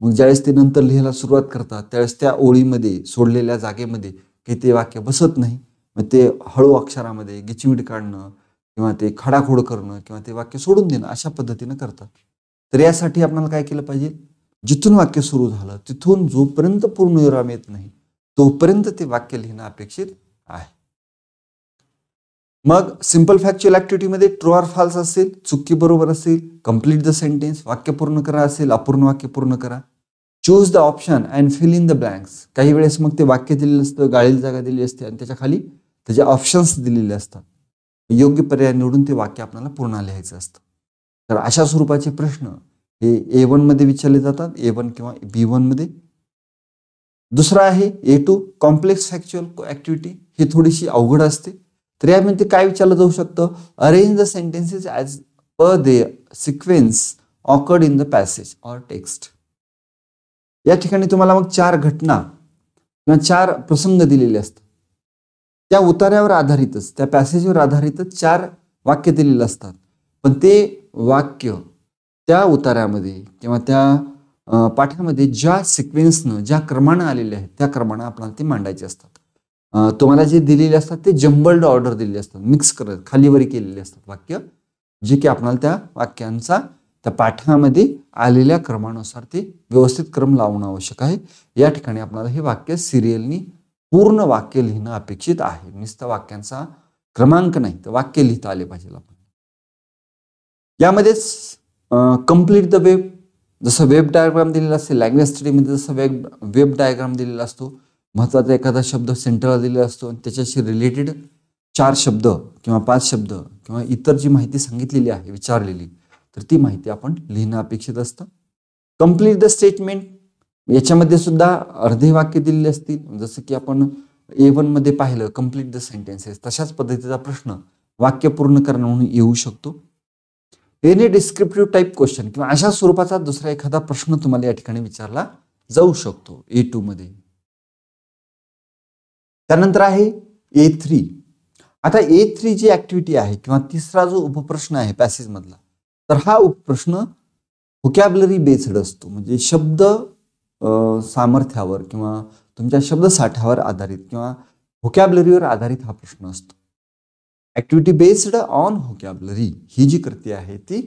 मग ज्यावेळेस ते नंतर लिहायला सुरुवात करतात त्यावेळेस त्या ओळीमध्ये सोडलेल्या जागेमध्ये काही ते वाक्य बसत नाही मग ते हळू अक्षरामध्ये गिचमिट काढणं किंवा ते खडाखोड करणं किंवा ते वाक्य सोडून देणं अशा पद्धतीनं करतात तर यासाठी आपल्याला काय केलं पाहिजे जिथून वाक्य सुरू झालं तिथून जोपर्यंत पूर्ण विराम येत नाही तोपर्यंत ते वाक्य लिहिणं अपेक्षित आहे मग सिम्पल फॅक्च्युअल ऍक्टिव्हिटीमध्ये ट्रू आर फाल्स असेल चुकी बरोबर असेल कम्प्लीट द सेंटेन्स वाक्य पूर्ण करा असेल अपूर्ण वाक्य पूर्ण करा choose the option and fill in the blanks काही वेळेस मग ते वाक्य दिलेलं असतं गाळील जागा दिली असते आणि त्याच्या खाली त्याचे ऑप्शन्स दिलेले असतात योग्य पर्याय निवडून ते वाक्य आपल्याला पूर्ण लिहायचं असतं तर अशा स्वरूपाचे प्रश्न हे ए वनमध्ये विचारले जातात ए वन किंवा बी वनमध्ये दुसरा आहे A two complex factual activity ही थोडीशी अवघड असते तर यामध्ये काय विचारलं जाऊ शकतं arrange the sentences as a they sequence occurred in the passage or text या ठिकाणी तुम्हाला मग चार घटना किंवा चार प्रसंग दिलेले असतात त्या उतार्यावर आधारितच त्या पॅसेजवर आधारितच चार वाक्य दिलेले असतात पण ते वाक्य त्या उतारामध्ये किंवा त्या पाठामध्ये ज्या सिक्वेन्सनं ज्या क्रमानं आलेले आहेत त्या क्रमानं आपल्याला ते मांडायचे असतात तुम्हाला जे दिलेले असतात ते जंबल्ड ऑर्डर दिलेले असतात मिक्स करत खालीवरी केलेले असतात वाक्य जे की आपल्याला त्या वाक्यांचा त्या पाठामध्ये आलेल्या क्रमानुसार ते व्यवस्थित क्रम लावणं आवश्यक आहे या ठिकाणी आपल्याला हे वाक्य सिरियलनी पूर्ण वाक्य लिहिणं अपेक्षित आहे नुसतं वाक्यांचा क्रमांक नाही तर वाक्य लिहिता आले पाहिजे आपण यामध्येच कम्प्लीट द वेब जसं वेब डायग्राम दिलेला असते लँग्वेज स्टडीमध्ये जसं वेब वेब डायग्राम दिलेला असतो महत्त्वाचा एखादा शब्द सेंटरला दिलेला असतो आणि त्याच्याशी रिलेटेड चार शब्द किंवा पाच शब्द किंवा इतर जी माहिती सांगितलेली आहे विचारलेली तर ती माहिती आपण लिहिणं अपेक्षित असतं कम्प्लीट द स्टेटमेंट याच्यामध्ये सुद्धा अर्धे वाक्य दिलेले असतील जसं की आपण ए वनमध्ये पाहिलं कम्प्लीट द सेंटेन्सेस तशाच पद्धतीचा प्रश्न वाक्य पूर्ण करणं म्हणून येऊ शकतो एनी डिस्क्रिप्टिव्ह टाईप क्वेश्चन किंवा अशा स्वरूपाचा दुसरा एखादा प्रश्न तुम्हाला या ठिकाणी विचारला जाऊ शकतो ए टू मध्ये त्यानंतर आहे ए थ्री आता ए थ्री जी ऍक्टिव्हिटी आहे किंवा तिसरा जो उपप्रश्न आहे पॅसेज मधला तर हा उपप्रश्न हुकॅबलरी बेस्ड असतो म्हणजे शब्द सामर्थ्यावर किंवा तुमच्या शब्दसाठ्यावर आधारित किंवा हुकॅबलरीवर आधारित हा प्रश्न असतो ॲक्टिव्हिटी बेस्ड ऑन होकॅबलरी ही जी कृती आहे ती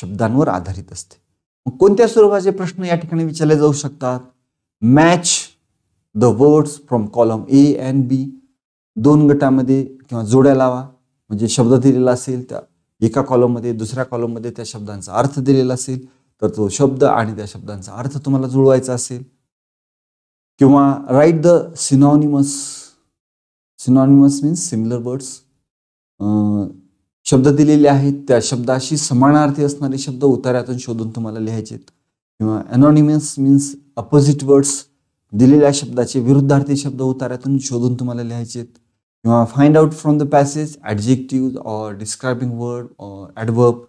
शब्दांवर आधारित असते मग कोणत्या स्वरूपाचे प्रश्न या ठिकाणी विचारले जाऊ शकतात match the words from column A and B दोन गटामध्ये किंवा जोड्या लावा म्हणजे शब्द दिलेला असेल त्या एका कॉलममध्ये दुसऱ्या कॉलममध्ये त्या शब्दांचा अर्थ दिलेला असेल तर तो शब्द आणि त्या शब्दांचा अर्थ तुम्हाला जुळवायचा असेल किंवा write the synonyms synonyms means similar words शब्द दिलेले आहेत त्या शब्दाशी समानार्थी असणारे शब्द उतार्यातून शोधून तुम्हाला लिहायचे किंवा अनॉनिमस मीन्स अपोजिट वर्ड्स दिलेल्या शब्दाचे विरुद्धार्थी शब्द उतार्यातून शोधून तुम्हाला लिहायचे किंवा find out from the passage adjective or describing word or adverb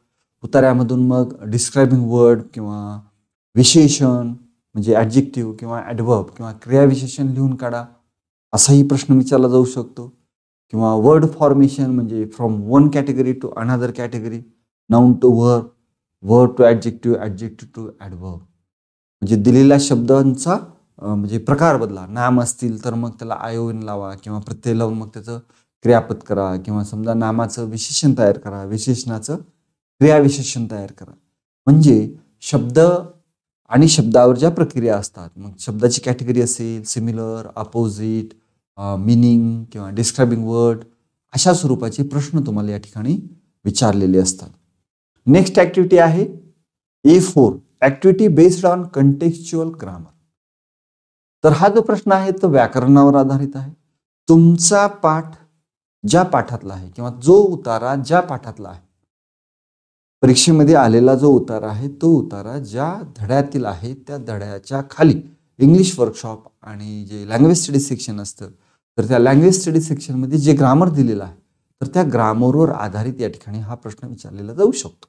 उतार्यामधून मग डिस्क्रायबिंग वर्ड किंवा विशेषण म्हणजे ॲडजेक्टिव्ह किंवा ॲडवर्ब किंवा क्रियाविशेषण लिहून काढा असाही प्रश्न विचारला जाऊ शकतो किंवा वर्ड फॉर्मेशन म्हणजे from one category to another category noun to verb verb to adjective adjective to adverb म्हणजे दिलेल्या शब्दांचा म्हणजे प्रकार बदला नाम असतील तर मग त्याला आयोन लावा किंवा प्रत्यय लावून मग त्याचं क्रियापद करा किंवा समजा नामाचं विशेषण तयार करा विशेषणाचं क्रियाविशेषण तयार करा म्हणजे शब्द आणि शब्दावर ज्या प्रक्रिया असतात मग शब्दाची कॅटेगरी असेल सिमिलर अपोजिट मिनिंग किंवा डिस्क्रायबिंग वर्ड अशा स्वरूपाचे प्रश्न तुम्हाला या ठिकाणी विचारलेले असतात नेक्स्ट ऍक्टिव्हिटी आहे A four activity based on contextual grammar तर हा जो प्रश्न आहे तो व्याकरणावर आधारित आहे तुमचा पाठ ज्या पाठातला आहे किंवा जो उतारा ज्या पाठातला आहे परीक्षेमध्ये आलेला जो उतारा आहे तो उतारा ज्या धड्यातील आहे त्या धड्याच्या खाली इंग्लिश वर्कशॉप आणि जे लँग्वेज स्टडी सेक्शन असतं तर त्या लँग्वेज स्टडी सेक्शनमध्ये जे ग्रामर दिलेलं आहे तर त्या ग्रामरवर आधारित या ठिकाणी हा प्रश्न विचारलेला जाऊ शकतो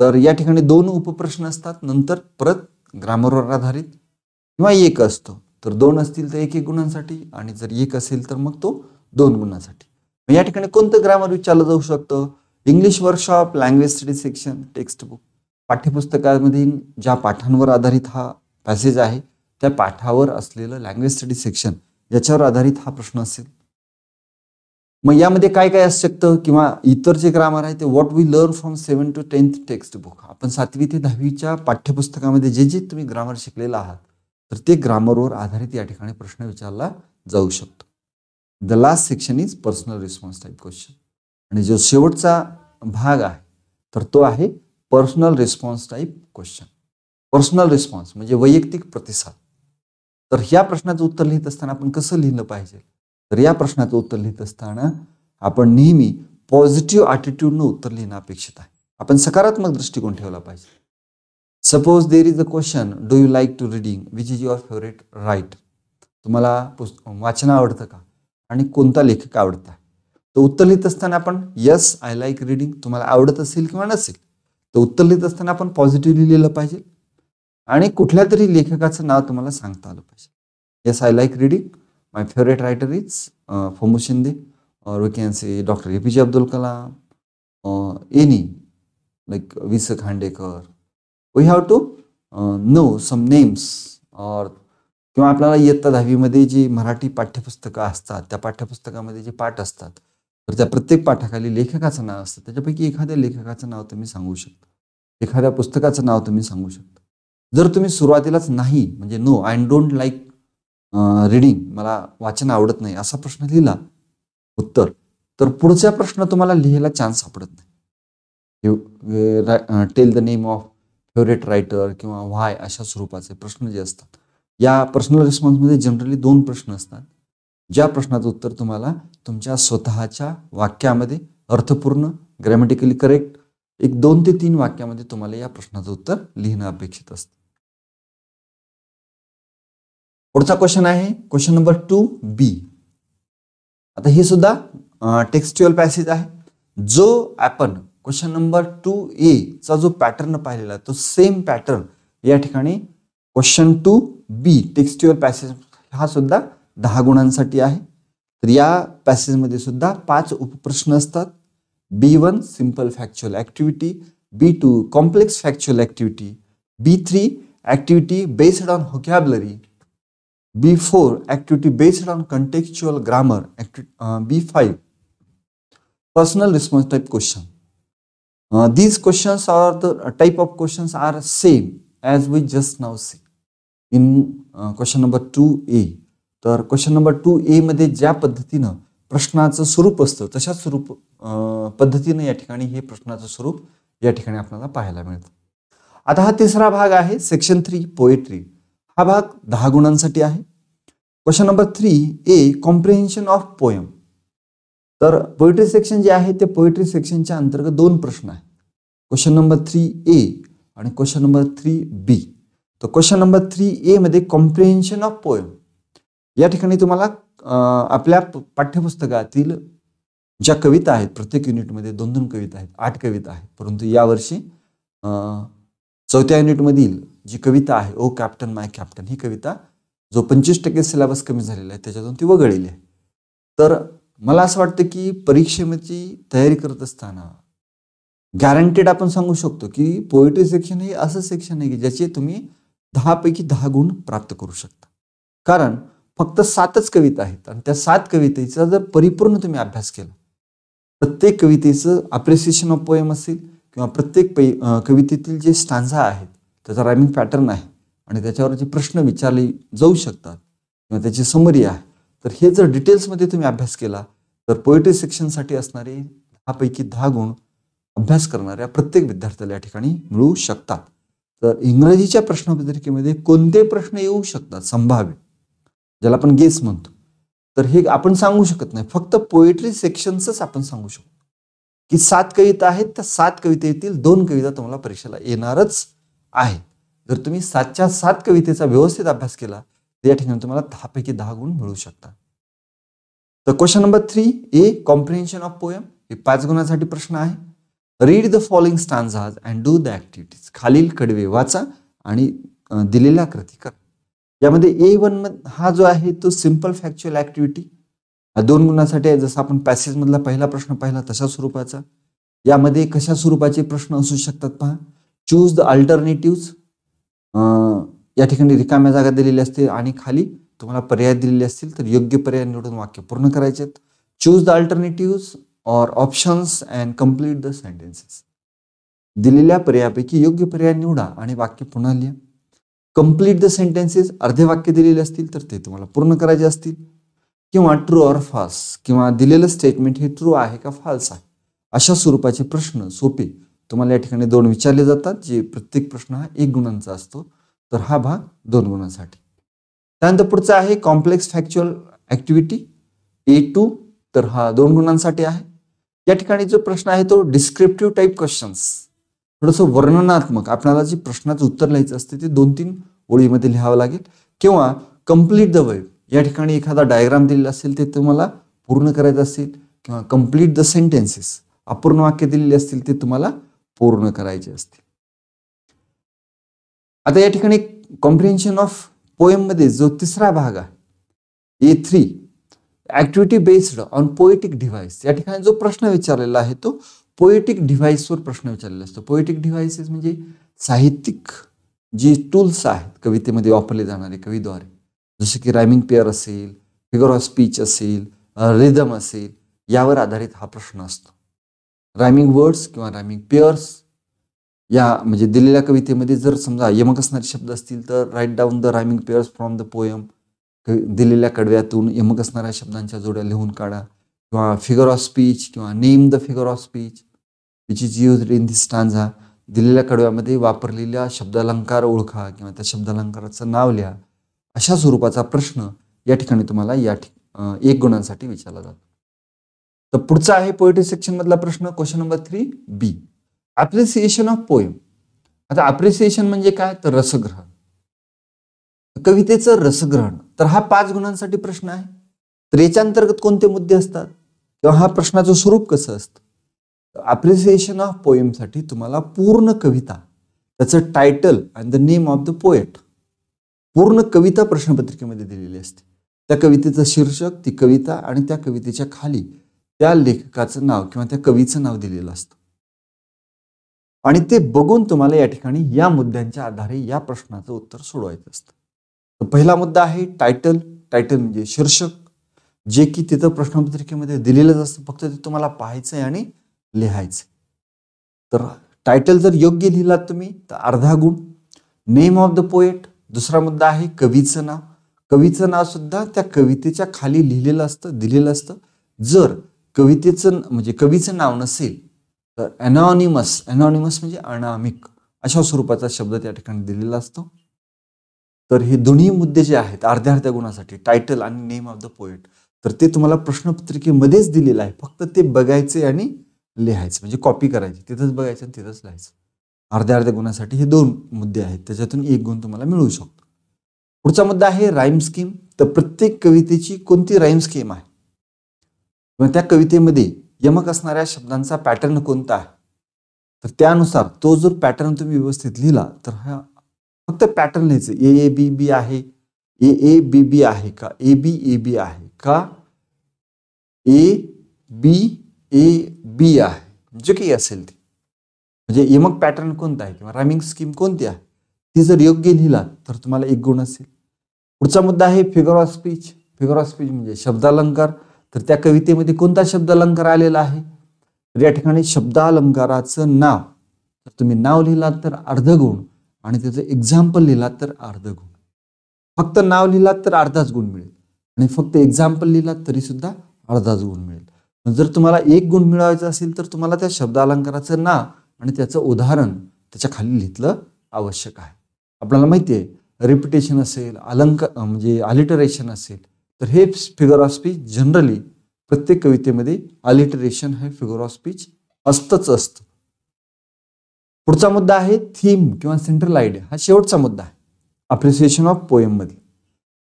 तर या ठिकाणी दोन उपप्रश्न असतात नंतर परत ग्रामरवर आधारित किंवा एक असतो तर दोन असतील तर एक एक गुणांसाठी आणि जर एक असेल तर मग तो दोन गुणांसाठी या ठिकाणी कोणतं ग्रामर विचारलं जाऊ शकतं English workshop language study section textbook पाठ्यपुस्तकामध्ये ज्या पाठांवर आधारित हा पॅसेज आहे त्या पाठावर असलेलं लँग्वेज स्टडी सेक्शन याच्यावर आधारित हा प्रश्न असेल मग यामध्ये काय काय असू शकतं किंवा इतर जे ग्रामर आहे ते what we learn from seven to tenth textbook आपण सातवी ते दहावीच्या पाठ्यपुस्तकामध्ये जे जे तुम्ही ग्रामर शिकलेला आहात तर ते ग्रामरवर आधारित या ठिकाणी प्रश्न विचारला जाऊ शकतो the last section is personal response type question आणि जो शेवटचा भाग आहे तर तो आहे personal response type question personal response म्हणजे वैयक्तिक प्रतिसाद तर या प्रश्नाचं उत्तर लिहित असताना आपण कसं लिहिलं पाहिजे तर या प्रश्नाचं उत्तर लिहित असताना आपण नेहमी पॉझिटिव्ह ॲटिट्यूडनं उत्तर लिहिणं अपेक्षित आहे आपण सकारात्मक दृष्टिकोन ठेवला पाहिजे suppose there is a question do you like to reading which is your favourite right तुम्हाला पुस्त वाचन आवडतं का आणि कोणता लेखक आवडता तर उत्तर लिहित असताना आपण यस आय लाईक रिडिंग तुम्हाला आवडत असेल किंवा नसेल तर उत्तर लिहित असताना आपण पॉझिटिव्ह लिहिलेलं पाहिजे आणि कुठल्या तरी लेखकाचं नाव तुम्हाला सांगता आलं पाहिजे yes I like reading my favourite writer is फोमो शिंदे और we can say doctor A P J Abdul Kalam any like वि स Khandekar we have to know some names और किंवा आपल्याला इयत्ता दहावीमध्ये जी मराठी पाठ्यपुस्तकं असतात त्या पाठ्यपुस्तकामध्ये जे पाठ असतात तर त्या प्रत्येक पाठाखाली लेखकाचं नाव असतं त्याच्यापैकी एखाद्या लेखकाचं नाव तुम्ही सांगू शकता एखाद्या पुस्तकाचं नाव तुम्ही सांगू शकता जर तुम्ही सुरुवातीलाच नाही म्हणजे no I don't like reading मला वाचन आवडत नाही असा प्रश्न लिहिला उत्तर तर पुढचा प्रश्न तुम्हाला लिहायला चान्स सापडत नाही tell the name of favourite writer किंवा व्हाय अशा स्वरूपाचे प्रश्न जे असतात या पर्सनल रिस्पॉन्समध्ये जनरली दोन प्रश्न असतात ज्या प्रश्नाचं उत्तर तुम्हाला तुमच्या स्वतःच्या वाक्यामध्ये अर्थपूर्ण ग्रॅमॅटिकली करेक्ट एक दोन ते तीन वाक्यामध्ये तुम्हाला या प्रश्नाचं उत्तर लिहिणं अपेक्षित असतं पुढचा क्वेश्चन आहे क्वेश्चन नंबर टू बी आता हे सुद्धा टेक्स्ट्युअल पॅसेज आहे जो आपण क्वेश्चन नंबर टू ए चा जो पॅटर्न पाहिलेला तो सेम पॅटर्न या ठिकाणी question two B textual passage हा सुद्धा दहा गुणांसाठी आहे तर या पॅसेजमध्ये सुद्धा पाच उपप्रश्न असतात B one simple factual activity B two complex factual activity B three activity based on vocabulary B4 activity based on contextual grammar. B5 personal response type question. Uh, these questions are the type of questions are same as we just now see in uh, question number 2A. तर question number two ए मध्ये ज्या पद्धतीनं प्रश्नाचं स्वरूप असतं तशाच स्वरूप पद्धतीनं या ठिकाणी हे प्रश्नाचं स्वरूप या ठिकाणी आपल्याला पाहायला मिळतं आता हा तिसरा भाग आहे सेक्शन थ्री पोएट्री हा भाग दहा गुणांसाठी आहे question number three A comprehension of poem तर पोएट्री सेक्शन जे आहे ते पोएट्री सेक्शनच्या अंतर्गत दोन प्रश्न आहेत क्वेश्चन नंबर थ्री ए आणि क्वेश्चन नंबर थ्री बी तर क्वेश्चन नंबर थ्री एमध्ये कॉम्प्रिहेन्शन ऑफ पोयम या ठिकाणी तुम्हाला आपल्या पाठ्यपुस्तकातील ज्या कविता आहेत प्रत्येक युनिटमध्ये दोन दोन कविता आहेत आठ कविता आहेत परंतु यावर्षी चौथ्या युनिटमधील जी कविता आहे ओ कॅप्टन माय कॅप्टन ही कविता जो पंचवीस टक्के सिलेबस कमी झालेला आहे त्याच्यातून ती वगळलेली आहे तर मला असं वाटतं की परीक्षेची तयारी करत असताना गॅरंटेड आपण सांगू शकतो की पोएट्री सेक्शन हे असं सेक्शन आहे की ज्याचे तुम्ही दहापैकी दहा गुण प्राप्त करू शकता कारण फक्त सातच कविता आहेत आणि त्या सात कवितेचा जर परिपूर्ण तुम्ही अभ्यास केला प्रत्येक कवितेचं अप्रिसिएशन ऑफ पोएम असेल किंवा प्रत्येक पै कवितेतील जे स्टांझा आहेत त्याचा रायमिंग पॅटर्न आहे आणि त्याच्यावर जे प्रश्न विचारले जाऊ शकतात किंवा त्याची समरी आहे तर हे जर डिटेल्समध्ये तुम्ही अभ्यास केला तर पोएट्री सेक्शनसाठी असणारे दहापैकी दहा गुण अभ्यास करणाऱ्या प्रत्येक विद्यार्थ्याला या ठिकाणी मिळू शकतात तर इंग्रजीच्या प्रश्नपत्रिकेमध्ये कोणते प्रश्न येऊ शकतात संभाव्य ज्याला आपण गेस म्हणतो तर हे आपण सांगू शकत नाही फक्त पोएट्री सेक्शन्सच आपण सांगू शकतो की सात कविता आहेत त्या सात कवितेतील दोन कविता तुम्हाला परीक्षेला येणारच आहे जर तुम्ही सातच्या सात कवितेचा व्यवस्थित अभ्यास केला तर या ठिकाणी तुम्हाला दहापैकी दहा गुण मिळू शकतात तर question number three A comprehension of poem हे पाच गुणासाठी प्रश्न आहे read the following stanzas and do the activities खालील कडवे वाचा आणि दिलेल्या कृती करा यामध्ये ए वन हा जो आहे तो सिम्पल फॅक्च्युअल हा दोन गुणांसाठी आहे जसं आपण पॅसेजमधला पहिला प्रश्न पाहिला तशा स्वरूपाचा यामध्ये कशा स्वरूपाचे प्रश्न असू शकतात पहा चूज द अल्टरनेटिव्ह या ठिकाणी रिकाम्या जागा दिलेल्या असतील आणि खाली तुम्हाला पर्याय दिलेले असतील तर योग्य पर्याय निवडून वाक्य पूर्ण करायचे आहेत choose the alternative or options and complete the sentences दिलेल्या पर्यायापैकी योग्य पर्याय निवडा आणि वाक्य पुन्हा लिहा कम्प्लीट द सेंटेन्सेस अर्धे वाक्य दिलेले असतील तर ते तुम्हाला पूर्ण करायचे असतील किंवा ट्रू ऑर फाल्स किंवा दिलेलं स्टेटमेंट हे ट्रू आहे का फाल्स आहे अशा स्वरूपाचे प्रश्न सोपे तुम्हाला या ठिकाणी दोन विचारले जातात जे प्रत्येक प्रश्न हा एक गुणांचा असतो तर हा भाग दोन गुणांसाठी त्यानंतर पुढचा आहे complex factual activity A two तर हा दोन गुणांसाठी आहे या ठिकाणी जो प्रश्न आहे तो डिस्क्रिप्टिव्ह टाईप क्वेश्चन्स थोडंसं वर्णनात्मक आपल्याला जे प्रश्नाचं उत्तर लिहायचं असते ते दोन तीन ओळीमध्ये लिहावं लागेल किंवा कम्प्लीट द वेब या ठिकाणी एखादा डायग्राम दिलेला असेल ते तुम्हाला पूर्ण करायचं असेल किंवा कम्प्लीट द सेंटेन्सेस अपूर्ण वाक्य दिलेली असतील ते तुम्हाला पूर्ण कराए आता यह कॉम्प्रिहेन्शन ऑफ मध्य जो तीसरा भाग है A three activity based on poetic device ये जो प्रश्न विचार है तो पोएटिक डिव्हाइसवर प्रश्न विचार पोएटिक डिवाइसेस मे साहित्यिक जी टूल्स कविते कवितेमध्ये वापरले कवि द्वारे जस कि rhyming pair or figure of speech or rhythm or आधारित हा प्रश्न असतो रायमिंग वर्ड्स किंवा रायमिंग पेअर्स या म्हणजे दिलेल्या कवितेमध्ये जर समजा यमक असणारे शब्द असतील तर write down the rhyming pairs from the poem दिलेल्या कडव्यातून यमक असणाऱ्या शब्दांच्या जोड्या लिहून काढा किंवा फिगर ऑफ स्पीच किंवा name the figure of speech which is use in this stanza दिलेल्या कडव्यामध्ये वापरलेल्या शब्दालंकार ओळखा किंवा त्या शब्दालंकाराचं नाव लिहा अशा स्वरूपाचा प्रश्न या ठिकाणी तुम्हाला या ठिक एक गुणांसाठी विचारला जातो तर पुढचा आहे पोएट्री सेक्शन मधला प्रश्न question number three B appreciation of poem आता अप्रिसिएशन म्हणजे काय तर रसग्रहण कवितेचं रसग्रहण तर हा पाच गुणांसाठी प्रश्न आहे तर याच्या अंतर्गत कोणते मुद्दे असतात किंवा हा प्रश्नाचं स्वरूप कसं असतं अप्रिसिएशन ऑफ साठी तुम्हाला पूर्ण कविता त्याचं title and the name of the poet पूर्ण कविता प्रश्नपत्रिकेमध्ये दिलेली असते त्या कवितेचं शीर्षक ती कविता आणि त्या कवितेच्या खाली त्या लेखकाचं नाव किंवा त्या कवीचं नाव दिलेलं असतं आणि ते बघून तुम्हाला या ठिकाणी या मुद्द्यांच्या आधारे या प्रश्नाचं उत्तर सोडवायचं असतं तर पहिला मुद्दा आहे टायटल टायटल म्हणजे शीर्षक जे की तिथं प्रश्नपत्रिकेमध्ये दिलेलंच असतं फक्त ते तुम्हाला पाहायचं आणि लिहायचं तर टायटल जर योग्य लिहिलात तुम्ही तर अर्धा गुण नेम ऑफ द पोएट दुसरा मुद्दा आहे कवीचं नाव कवीचं नाव सुद्धा त्या कवितेच्या खाली लिहिलेलं असतं दिलेलं असतं जर कवितेचं म्हणजे कवीचं नाव नसेल तर अनॉनिमस अनॉनिमस म्हणजे अनामिक अशा स्वरूपाचा शब्द त्या ठिकाणी दिलेला असतो तर हे दोन्ही मुद्दे जे आहेत अर्ध्या अर्ध्या गुणासाठी टायटल आणि नेम ऑफ द पोएट तर ते तुम्हाला प्रश्नपत्रिकेमध्येच दिलेलं आहे फक्त ते बघायचे आणि लिहायचं म्हणजे कॉपी करायची तिथंच बघायचं आणि तिथंच लिहायचं अर्ध्या अर्ध्या गुणासाठी हे दोन मुद्दे आहेत त्याच्यातून एक गुण तुम्हाला मिळू शकतो पुढचा मुद्दा आहे राईम स्कीम तर प्रत्येक कवितेची कोणती राईम स्कीम आहे किंवा त्या कवितेमध्ये यमक असणाऱ्या शब्दांचा पॅटर्न कोणता आहे तर त्यानुसार तो जर पॅटर्न तुम्ही व्यवस्थित लिहिला तर हा फक्त पॅटर्न लिहायचं ए ए बी बी आहे ए ए बी बी आहे का ए बी ए बी आहे का ए बी ए बी आहे म्हणजे काही असेल ते म्हणजे यमक पॅटर्न कोणता आहे किंवा रॅमिंग स्कीम कोणती आहे ती जर योग्य लिहिला तर तुम्हाला एक गुण असेल पुढचा मुद्दा आहे figure of speech figure of speech म्हणजे शब्दालंकार तर त्या कवितेमध्ये कोणता शब्द अलंकार आलेला आहे तर या ठिकाणी शब्दालंकाराचं नाव तर तुम्ही नाव लिहिलात तर अर्धगुण आणि त्याचं एक्झाम्पल लिहिलात तर अर्धगुण फक्त नाव लिहिलात तर अर्धाच गुण मिळेल आणि फक्त एक्झाम्पल लिहिलात तरी सुद्धा अर्धाच गुण मिळेल जर तुम्हाला एक गुण मिळवायचा असेल तर तुम्हाला त्या शब्दालंकाराचं नाव आणि त्याचं उदाहरण त्याच्या खाली लिहितलं आवश्यक आहे आपल्याला माहिती आहे रिपिटेशन असेल अलंक म्हणजे अलिटरेशन असेल तर हे फिगर ऑफ स्पीच जनरली प्रत्येक कवितेमध्ये अलिटरेशन हे फिगर ऑफ स्पीच असतंच असतं पुढचा मुद्दा आहे थीम किंवा सेंट्रल आयडिया हा शेवटचा मुद्दा आहे अप्रिसिएशन ऑफ पोएममध्ये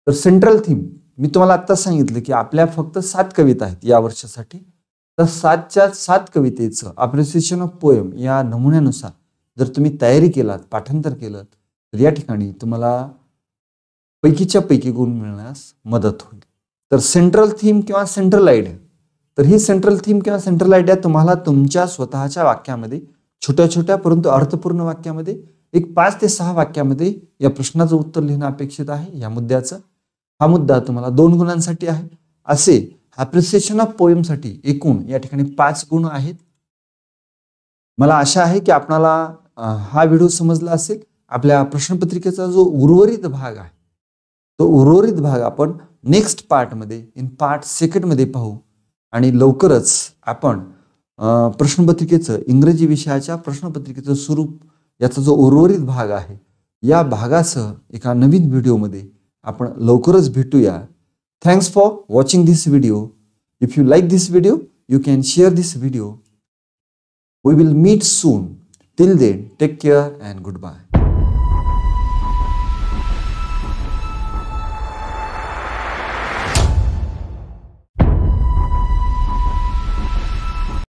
तर सेंट्रल थीम मी तुम्हाला आत्ताच सांगितलं की आपल्या फक्त सात कविता आहेत या वर्षासाठी तर सातच्या सात कवितेचं अप्रिसिएशन ऑफ पोएम या नमुन्यानुसार जर तुम्ही तयारी केलात पाठांतर केलं तर या ठिकाणी तुम्हाला पैकीच्या पैकी गुण मिळण्यास मदत होईल तर सेंट्रल थीम किंवा सेंट्रल आयडिया तर ही सेंट्रल थीम किंवा सेंट्रल आयडिया तुम्हाला तुमच्या स्वतःच्या वाक्यामध्ये छोट्या छोट्या परंतु अर्थपूर्ण वाक्यामध्ये एक पाच ते सहा वाक्यामध्ये या प्रश्नाचं उत्तर लिहिणं अपेक्षित आहे या मुद्द्याचं हा मुद्दा तुम्हाला दोन गुणांसाठी आहे असे ॲप्रिसिएशन ऑफ साठी एकूण या ठिकाणी पाच गुण आहेत मला आशा आहे की आपणाला हा व्हिडिओ समजला असेल आपल्या प्रश्नपत्रिकेचा जो उर्वरित भाग आहे तो उर्वरित भाग आपण नेक्स्ट पार्टमध्ये इन पार्ट सेकंडमध्ये पाहू आणि लवकरच आपण प्रश्नपत्रिकेचं इंग्रजी विषयाच्या प्रश्नपत्रिकेचं स्वरूप याचा जो उर्वरित भाग आहे या भागासह एका नवीन व्हिडिओमध्ये आपण लवकरच भेटूया thanks for watching this video if you like this video you can share this video we will meet soon till then take care and good bye